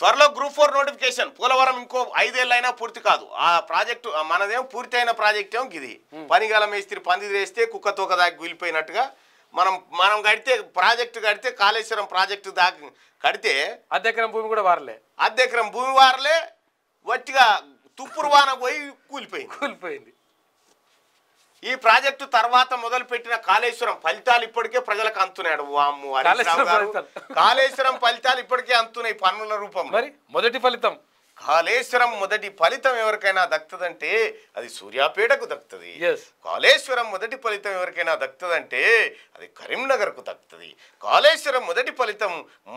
త్వరలో group four notification Polavaram ఇంకో ఐదేళ్ళైనా పూర్తి కాదు ఆ ప్రాజెక్టు మనదేం పూర్తి అయిన ప్రాజెక్ట్ ఏం ఇది పనిగల మేస్త్రి పంది వేస్తే కుక్క తోక దాకా వెళ్ళిపోయినట్టుగా మనం మనం కడితే ప్రాజెక్టు కడితే కాళేశ్వరం ప్రాజెక్టు దాకా కడితే అర్ధెకరం భూమి కూడా వారలే అర్ధెకరం భూమి వారలే వట్టిగా తుప్పురు వాన పోయి కూలిపోయింది కూలిపోయింది ఈ ప్రాజెక్టు తర్వాత మొదలు పెట్టిన కాళేశ్వరం ఫలితాలు ఇప్పటికే ప్రజలకు అంతున్నాడు కాళేశ్వరం ఫలితాలు ఇప్పటికే అంతున్నాయి పన్నుల రూపం మరి మొదటి ఫలితం కాళేశ్వరం మొదటి ఫలితం ఎవరికైనా దక్కుతుందంటే అది సూర్యాపేటకు దక్కుతుంది కాళేశ్వరం మొదటి ఫలితం ఎవరికైనా దక్కుతుందంటే అది కరీంనగర్ కు దక్కుతుంది కాళేశ్వరం మొదటి ఫలితం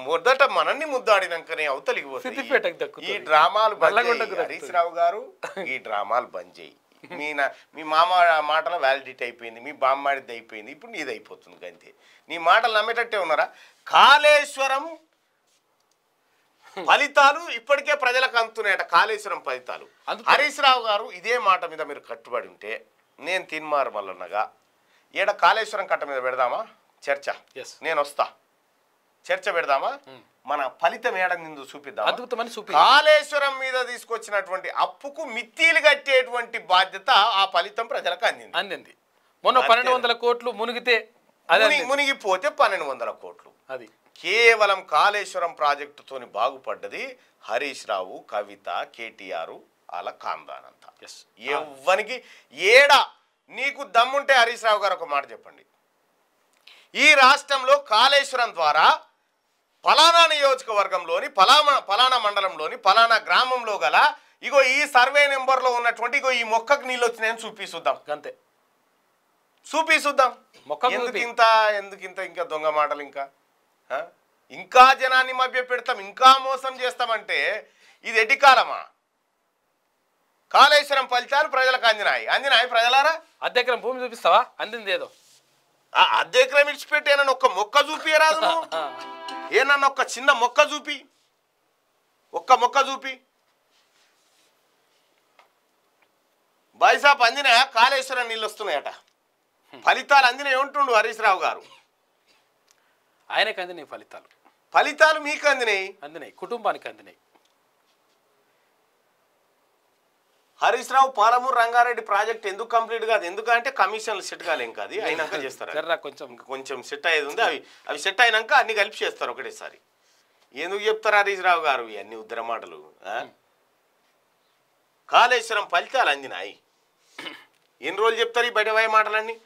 మొదట మనల్ని ముద్దాడినాకనే అవతలికి పోతుంది ఈ డ్రామాలు బంద్ హరీష్ రావు గారు ఈ డ్రామాలు బంద్ చేయి మీ నా మీ మామ మాటలు వ్యాలిడిటీ అయిపోయింది మీ బామ్మాడిది అయిపోయింది ఇప్పుడు నీది అయిపోతుంది అంతే నీ మాటలు నమ్మేటట్టే ఉన్నారా కాళేశ్వరం ఫలితాలు ఇప్పటికే ప్రజలకు అందుతున్నాయట కాళేశ్వరం ఫలితాలు హరీష్ రావు గారు ఇదే మాట మీద మీరు కట్టుబడి ఉంటే నేను తిన్మారు ఉన్నగా ఈడ కాళేశ్వరం కట్ట మీద పెడదామా చర్చ నేను వస్తా చర్చ పెడదామా మన ఫలితం ఏడందిందో చూపిద్దాం అద్భుతమని చూపి కాళేశ్వరం మీద తీసుకొచ్చినటువంటి అప్పుకు మిత్తీలు కట్టేటువంటి బాధ్యత ఆ ఫలితం ప్రజలకు అందింది అందింది మొన్న పన్నెండు వందల కోట్లు మునిగితే మునిగిపోతే పన్నెండు వందల కోట్లు అది కేవలం కాళేశ్వరం ప్రాజెక్టుతోని బాగుపడ్డది హరీష్ రావు కవిత కేటీఆర్ అలా కామ్దానంతా ఎవ్వనికి ఏడా నీకు దమ్ముంటే హరీష్ రావు గారు ఒక మాట చెప్పండి ఈ రాష్ట్రంలో కాళేశ్వరం ద్వారా ఫలానా నియోజకవర్గంలోని ఫలానా ఫలానా మండలంలోని ఫలానా గ్రామంలో గల ఇగో ఈ సర్వే నెంబర్లో ఉన్నటువంటి ఇగో ఈ మొక్కకు నీళ్ళు వచ్చినాయని చూపిస్తుద్దాం అంతే చూపిస్తుద్దాం ఎందుకు ఇంత ఎందుకు ఇంత ఇంకా దొంగ మాటలు ఇంకా ఇంకా జనాన్ని మభ్య పెడతాం ఇంకా మోసం చేస్తామంటే ఇది ఎడ్డి కాలమా కాళేశ్వరం ఫలితాలు ప్రజలకు అందినాయి అందినాయి ప్రజలారా అధ్యక్రం భూమి చూపిస్తావా అందింది ఏదో అధ్యక్రం ఇచ్చిపెట్టేనని ఒక్క మొక్క చూపియరాదు ఏనన్న ఒక చిన్న మొక్క చూపి ఒక్క మొక్క చూపి బైసాప్ అందిన కాళేశ్వరం నీళ్ళు వస్తున్నాయట ఫలితాలు అందిన ఏముంటుండు హరీష్ రావు గారు ఆయనకు అందినాయి ఫలితాలు ఫలితాలు మీకు అందినాయి అందినాయి కుటుంబానికి అందినాయి హరీష్ రావు పాలమూరు రంగారెడ్డి ప్రాజెక్ట్ ఎందుకు కంప్లీట్ కాదు ఎందుకంటే కమిషన్లు సెట్ కాలేం కాదు అయినాక చేస్తారు కొంచెం కొంచెం సెట్ అయ్యేది ఉంది అవి అవి సెట్ అయినాక అన్ని కలిపి చేస్తారు ఒకటేసారి ఎందుకు చెప్తారు హరీష్ రావు గారు ఇవన్నీ ఉద్రమాటలు కాళేశ్వరం ఫలితాలు అందినాయి ఎన్ని రోజులు చెప్తారు ఈ బయట మాటలన్నీ